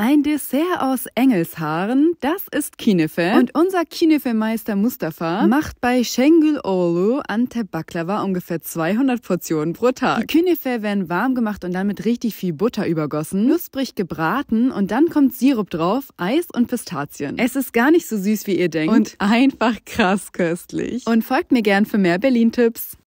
Ein Dessert aus Engelshaaren, das ist Kinefe. Und unser Kinefe-Meister Mustafa macht bei Schengül Olu Antep Baklava ungefähr 200 Portionen pro Tag. Die Kinefe werden warm gemacht und dann mit richtig viel Butter übergossen, knusprig gebraten und dann kommt Sirup drauf, Eis und Pistazien. Es ist gar nicht so süß, wie ihr denkt. Und einfach krass köstlich. Und folgt mir gern für mehr Berlin-Tipps.